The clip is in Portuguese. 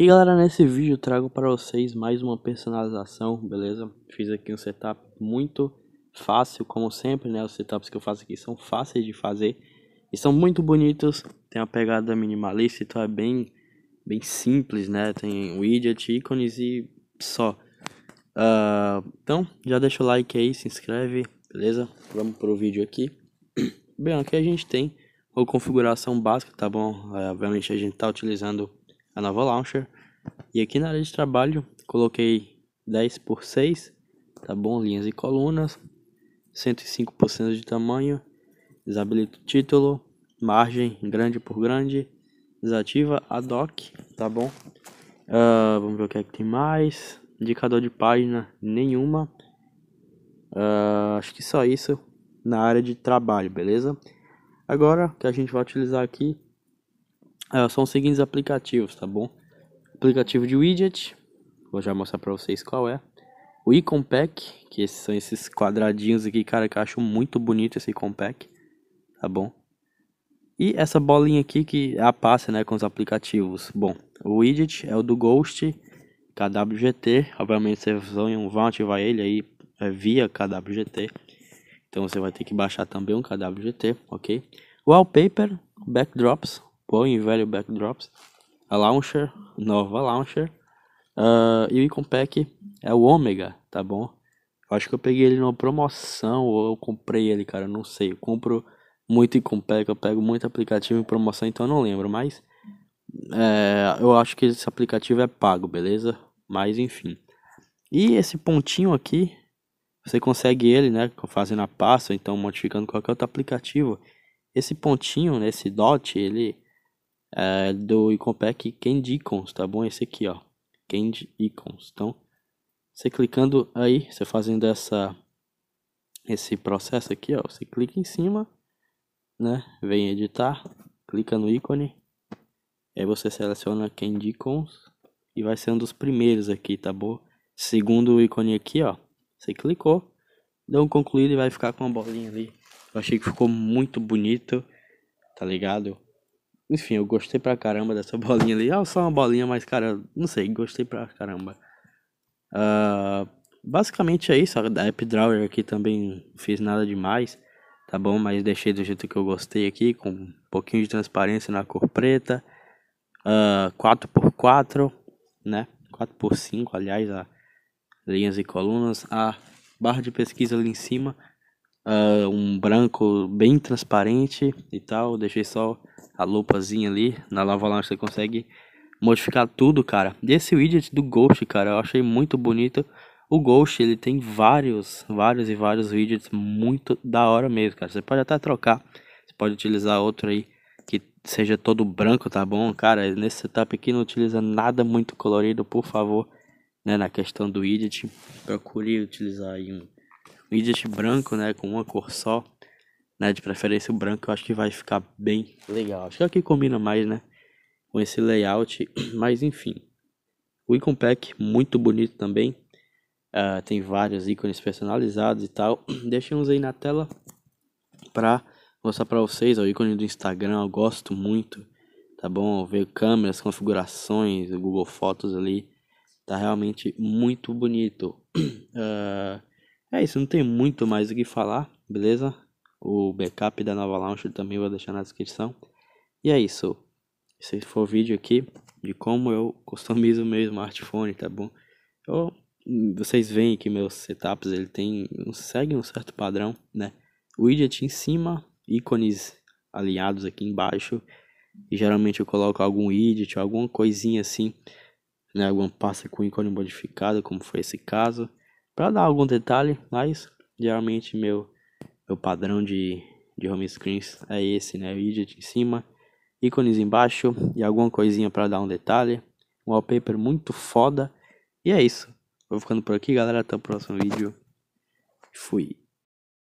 E galera, nesse vídeo eu trago para vocês mais uma personalização, beleza? Fiz aqui um setup muito fácil, como sempre, né? Os setups que eu faço aqui são fáceis de fazer e são muito bonitos. Tem uma pegada minimalista, então é bem, bem simples, né? Tem widget, ícones e só. Uh, então, já deixa o like aí, se inscreve, beleza? Vamos pro vídeo aqui. Bem, aqui a gente tem a configuração básica, tá bom? É, obviamente a gente tá utilizando a nova launcher. E aqui na área de trabalho, coloquei 10 por 6, tá bom? Linhas e colunas, 105% de tamanho, desabilito título, margem grande por grande, desativa a doc, tá bom? Uh, vamos ver o que é que tem mais. Indicador de página, nenhuma. Uh, acho que só isso na área de trabalho, beleza? Agora que a gente vai utilizar aqui ah, são os seguintes aplicativos, tá bom? Aplicativo de widget, vou já mostrar para vocês qual é. O Icon Pack, que são esses quadradinhos aqui, cara, que eu acho muito bonito esse Icon Pack, tá bom? E essa bolinha aqui que é a passa, né, com os aplicativos. Bom, o widget é o do Ghost, KWGT, obviamente vocês vão ativar ele aí é via KWGT. Então você vai ter que baixar também um KWGT, ok? Wallpaper, backdrops, bom e velho Backdrops, a Launcher, nova Launcher, uh, e o Icon Pack é o Omega, tá bom? acho que eu peguei ele numa promoção ou eu comprei ele, cara, não sei. Eu compro muito Icon Pack, eu pego muito aplicativo em promoção, então eu não lembro, mas é, eu acho que esse aplicativo é pago, beleza? Mas enfim. E esse pontinho aqui, você consegue ele, né, fazendo a pasta, então modificando qualquer outro aplicativo. Esse pontinho, né, esse dot, ele é, do Iconpack Candy Icons, tá bom? Esse aqui, ó, Candy Icons. Então, você clicando aí, você fazendo essa, esse processo aqui, ó, você clica em cima, né? Vem editar, clica no ícone, aí você seleciona Candy Icons e vai ser um dos primeiros aqui, tá bom? Segundo o ícone aqui, ó, você clicou, deu um concluído e vai ficar com uma bolinha ali. Eu achei que ficou muito bonito, tá ligado? Enfim, eu gostei pra caramba dessa bolinha ali. Ah, só uma bolinha, mas cara, não sei, gostei pra caramba. Uh, basicamente é isso. A AppDrawer aqui também não fiz nada demais, tá bom? Mas deixei do jeito que eu gostei aqui, com um pouquinho de transparência na cor preta. Uh, ah, 4x4, né? 4x5, aliás, a linhas e colunas. A barra de pesquisa ali em cima uh, um branco bem transparente e tal. Deixei só a lupazinha ali. Na Lava Lounge você consegue modificar tudo, cara. E esse widget do Ghost, cara, eu achei muito bonito. O Ghost, ele tem vários, vários e vários widgets muito da hora mesmo, cara. Você pode até trocar, você pode utilizar outro aí que seja todo branco, tá bom? Cara, nesse setup aqui não utiliza nada muito colorido, por favor, né, na questão do widget. Procure utilizar aí um Midget branco, né? Com uma cor só. Né, de preferência o branco, eu acho que vai ficar bem legal. Acho que é o que combina mais, né? Com esse layout. Mas enfim. O Icon Pack, muito bonito também. Uh, tem vários ícones personalizados e tal. Deixem uns aí na tela para mostrar para vocês. Ó, o ícone do Instagram, eu gosto muito. Tá bom? Ver câmeras, configurações, o Google Fotos ali. Tá realmente muito bonito. Uh, É isso, não tem muito mais o que falar, beleza? O backup da nova launch também vou deixar na descrição. E é isso. Esse foi o vídeo aqui de como eu customizo meu smartphone, tá bom? Eu, vocês veem que meus setups ele tem segue um certo padrão, né? Widget em cima, ícones alinhados aqui embaixo. E geralmente eu coloco algum widget, alguma coisinha assim, né? Alguma pasta com ícone modificado, como foi esse caso para dar algum detalhe, mas geralmente meu, meu padrão de, de home screens é esse, né? Widget em cima, ícones embaixo e alguma coisinha para dar um detalhe. Um wallpaper muito foda. E é isso. Vou ficando por aqui, galera. Até o próximo vídeo. Fui.